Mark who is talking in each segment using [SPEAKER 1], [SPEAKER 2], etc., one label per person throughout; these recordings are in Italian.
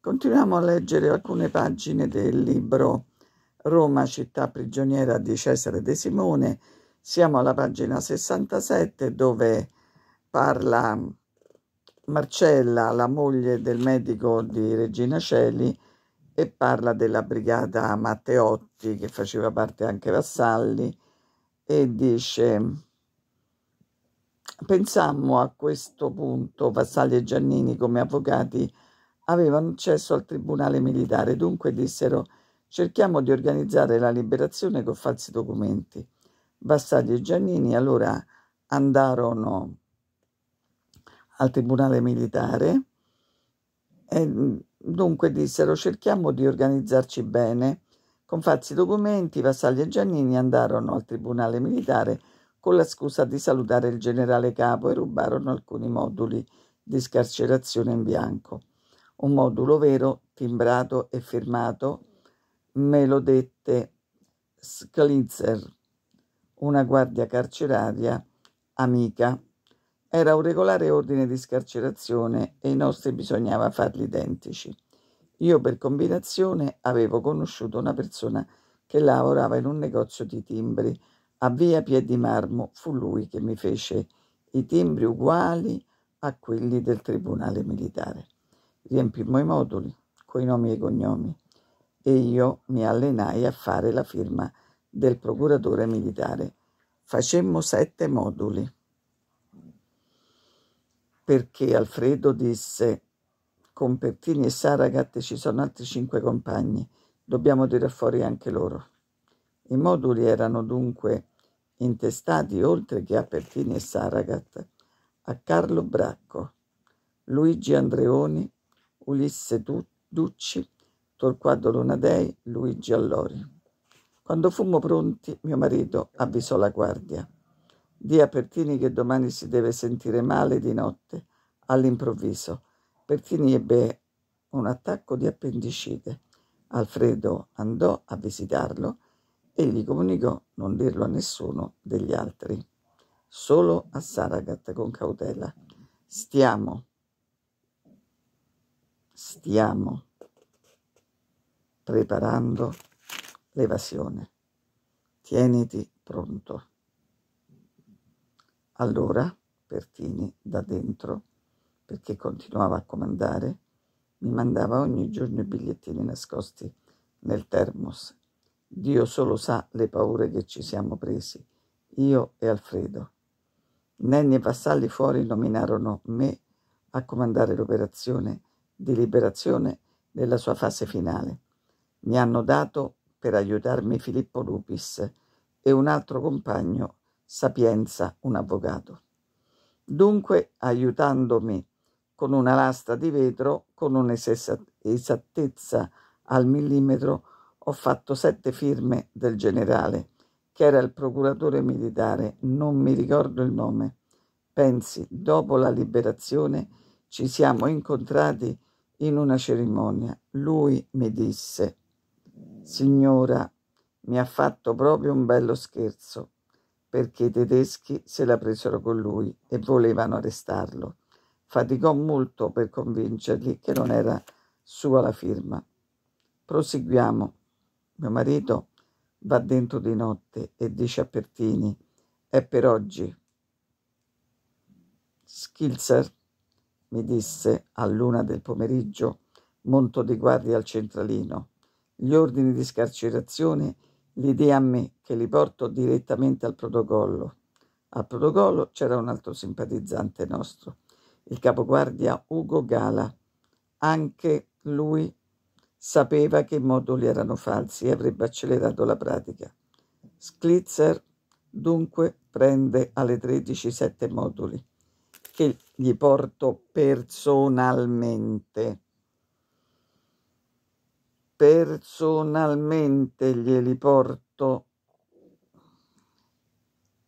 [SPEAKER 1] Continuiamo a leggere alcune pagine del libro Roma, città prigioniera di Cesare De Simone. Siamo alla pagina 67 dove parla Marcella, la moglie del medico di Regina Celi, e parla della brigata Matteotti che faceva parte anche Vassalli e dice pensammo a questo punto Vassalli e Giannini come avvocati avevano accesso al tribunale militare, dunque dissero cerchiamo di organizzare la liberazione con falsi documenti. Bassagli e Giannini allora andarono al tribunale militare e dunque dissero cerchiamo di organizzarci bene. Con falsi documenti Bassagli e Giannini andarono al tribunale militare con la scusa di salutare il generale capo e rubarono alcuni moduli di scarcerazione in bianco un modulo vero, timbrato e firmato, me lo dette Schlitzer, una guardia carceraria amica. Era un regolare ordine di scarcerazione e i nostri bisognava farli identici. Io per combinazione avevo conosciuto una persona che lavorava in un negozio di timbri a via Piedi Marmo. Fu lui che mi fece i timbri uguali a quelli del tribunale militare riempimmo i moduli coi nomi e i cognomi e io mi allenai a fare la firma del procuratore militare. Facemmo sette moduli perché Alfredo disse con Pertini e Saragat ci sono altri cinque compagni, dobbiamo tirar fuori anche loro. I moduli erano dunque intestati oltre che a Pertini e Saragat, a Carlo Bracco, Luigi Andreoni, Ulisse du- Ducci, Torquato Lunadei, Luigi Allori. Quando fummo pronti, mio marito avvisò la guardia. Dì a Pertini che domani si deve sentire male di notte. All'improvviso, Pertini ebbe un attacco di appendicite. Alfredo andò a visitarlo e gli comunicò non dirlo a nessuno degli altri, solo a Saragat con cautela. Stiamo stiamo preparando l'evasione. Tieniti pronto. Allora Pertini da dentro, perché continuava a comandare, mi mandava ogni giorno i bigliettini nascosti nel termos. Dio solo sa le paure che ci siamo presi, io e Alfredo. Nenni e Vassalli fuori nominarono me a comandare l'operazione di liberazione nella sua fase finale. Mi hanno dato per aiutarmi Filippo Lupis e un altro compagno, Sapienza, un avvocato. Dunque, aiutandomi con una lastra di vetro, con un'esattezza al millimetro, ho fatto sette firme del generale, che era il procuratore militare, non mi ricordo il nome. Pensi, dopo la liberazione ci siamo incontrati in una cerimonia. Lui mi disse, signora, mi ha fatto proprio un bello scherzo, perché i tedeschi se la presero con lui e volevano arrestarlo. Faticò molto per convincerli che non era sua la firma. Proseguiamo. Mio marito va dentro di notte e dice a Pertini, è per oggi. Schilzer mi disse all'una del pomeriggio Monto di Guardia al centralino. Gli ordini di scarcerazione li dì a me che li porto direttamente al protocollo. Al protocollo c'era un altro simpatizzante nostro, il capoguardia Ugo Gala. Anche lui sapeva che i moduli erano falsi e avrebbe accelerato la pratica. Schlitzer dunque prende alle 13 sette moduli che gli porto personalmente. Personalmente glieli porto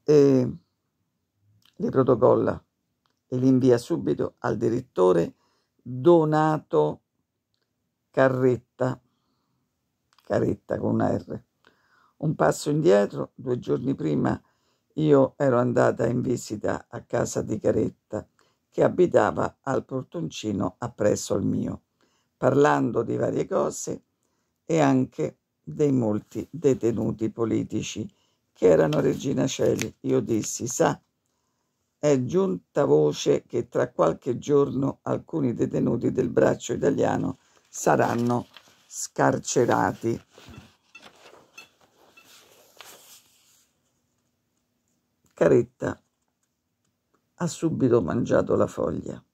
[SPEAKER 1] e li protocolla e li invia subito al direttore Donato Carretta, Carretta con una R. Un passo indietro, due giorni prima io ero andata in visita a casa di Caretta, che abitava al portoncino appresso al mio, parlando di varie cose e anche dei molti detenuti politici che erano Regina Celi. Io dissi, sa, è giunta voce che tra qualche giorno alcuni detenuti del braccio italiano saranno scarcerati. Caretta ha subito mangiato la foglia.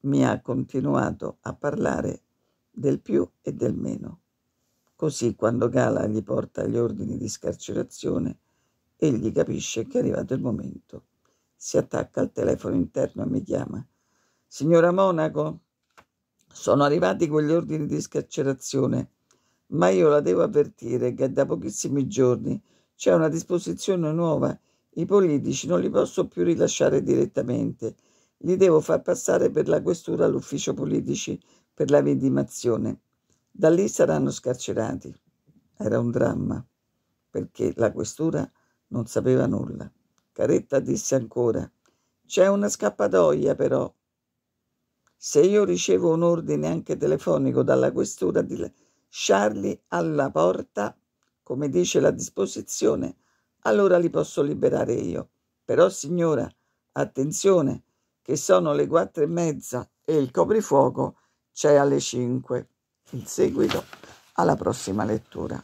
[SPEAKER 1] Mi ha continuato a parlare del più e del meno. Così quando Gala gli porta gli ordini di scarcerazione, egli capisce che è arrivato il momento. Si attacca al telefono interno e mi chiama. Signora Monaco, sono arrivati quegli ordini di scarcerazione, ma io la devo avvertire che da pochissimi giorni c'è una disposizione nuova i politici non li posso più rilasciare direttamente, li devo far passare per la questura all'ufficio politici per la vidimazione. Da lì saranno scarcerati. Era un dramma, perché la questura non sapeva nulla. Caretta disse ancora, c'è una scappatoia però. Se io ricevo un ordine anche telefonico dalla questura di lasciarli alla porta, come dice la disposizione, allora li posso liberare io. Però, signora, attenzione, che sono le quattro e mezza e il coprifuoco c'è alle cinque. In seguito alla prossima lettura.